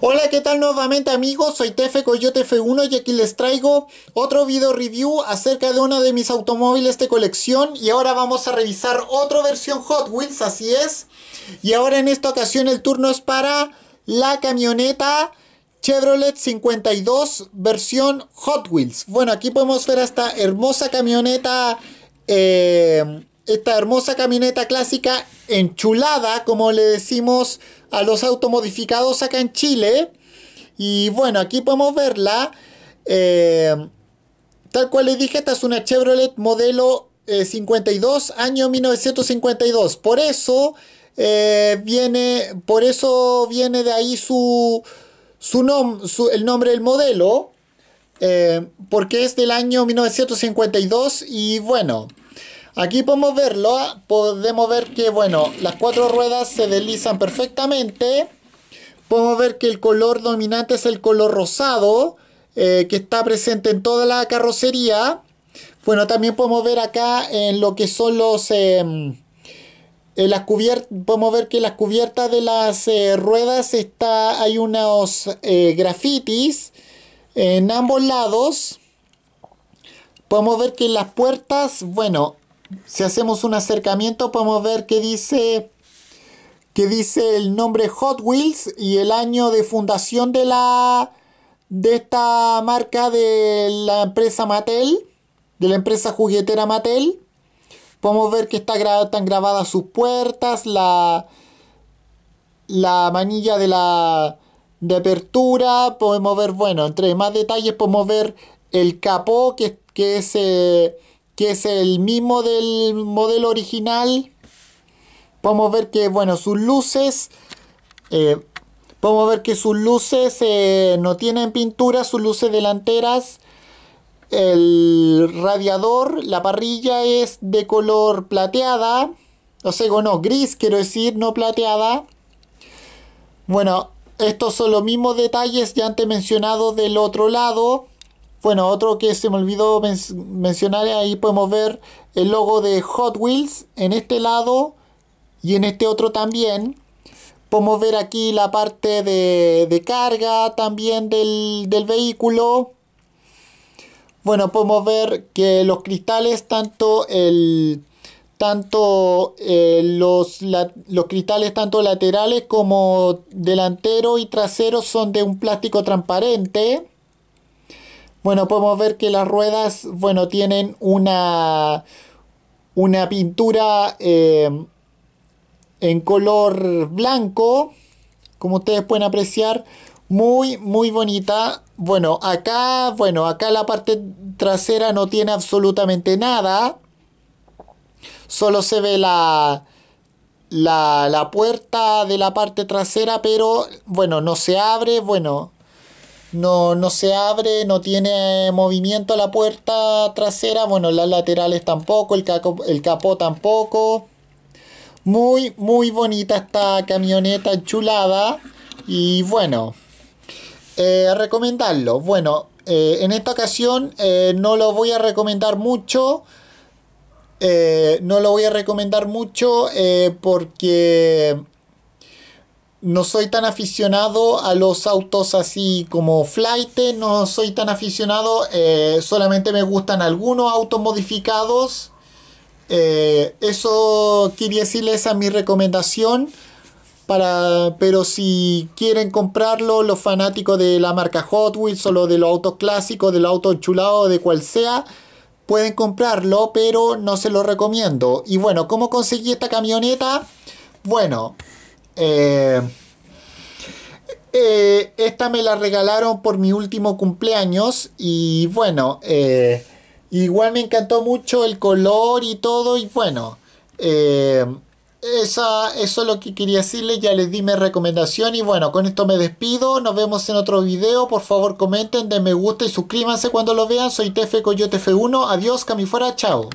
Hola, ¿qué tal nuevamente amigos? Soy Tefe Coyote F1 y aquí les traigo otro video review acerca de uno de mis automóviles de colección y ahora vamos a revisar otra versión Hot Wheels, así es. Y ahora en esta ocasión el turno es para la camioneta Chevrolet 52 versión Hot Wheels. Bueno, aquí podemos ver esta hermosa camioneta eh, esta hermosa camioneta clásica enchulada, como le decimos a los automodificados acá en Chile. Y bueno, aquí podemos verla. Eh, tal cual le dije, esta es una Chevrolet modelo 52, eh, año 1952. Por eso eh, viene, por eso viene de ahí su, su, el nombre del modelo. porque es del año 1952 y bueno, Aquí podemos verlo, ¿ah? podemos ver que bueno, las cuatro ruedas se deslizan perfectamente. Podemos ver que el color dominante es el color rosado, eh, que está presente en toda la carrocería. Bueno, también podemos ver acá en lo que son los... Eh, las podemos ver que en las cubiertas de las eh, ruedas está, hay unos eh, grafitis en ambos lados. Podemos ver que en las puertas, bueno, si hacemos un acercamiento podemos ver que dice dice el nombre Hot Wheels y el año de fundación de la de esta marca de la empresa Mattel, de la empresa juguetera Mattel. Podemos ver que está están grabadas sus puertas, la, la manilla de la de apertura, podemos ver, bueno, entre más detalles podemos ver el capó que, es eh, que es el mismo del modelo original. Podemos ver que, bueno, sus luces... Eh, podemos ver que sus luces eh, no tienen pintura, sus luces delanteras. El radiador, la parrilla es de color plateada. O sea, no, gris quiero decir, no plateada. Bueno, estos son los mismos detalles ya antes mencionados del otro lado. Bueno, otro que se me olvidó mencionar, ahí podemos ver el logo de Hot Wheels en este lado y en este otro también. Podemos ver aquí la parte de, carga también del, vehículo. Bueno, podemos ver que los cristales, tanto el tanto eh, los, los cristales tanto laterales como delantero y trasero son de un plástico transparente. Bueno, podemos ver que las ruedas, bueno, tienen una, una pintura eh, en color blanco, como ustedes pueden apreciar, muy, muy bonita. Bueno, acá, bueno, acá la parte trasera no tiene absolutamente nada. Solo se ve la, la, la puerta de la parte trasera, pero bueno, no se abre, bueno, no, se abre, no tiene movimiento la puerta trasera, bueno, las laterales tampoco, el, capó tampoco. Muy, muy bonita esta camioneta chulada. Y bueno, eh, recomendarlo. Bueno, eh, en esta ocasión eh, no lo voy a recomendar mucho. no lo voy a recomendar mucho porque no soy tan aficionado a los autos así como flight, no soy tan aficionado, eh, solamente me gustan algunos autos modificados. Eh, eso quería decirles esa es mi recomendación. Para, pero si quieren comprarlo, los fanáticos de la marca Hot Wheels o de los autos clásicos, del auto chulado, de cual sea, pueden comprarlo, pero no se lo recomiendo. Y bueno, ¿cómo conseguí esta camioneta? Bueno, eh, eh, esta me la regalaron por mi último cumpleaños y bueno, eh, igual me encantó mucho el color y todo y bueno, eso es lo que quería decirles, ya les di mi recomendación y bueno, con esto me despido, nos vemos en otro video, por favor comenten, den me gusta y suscríbanse cuando lo vean, soy Tefe Coyote F1, adiós, cami fuera, chao.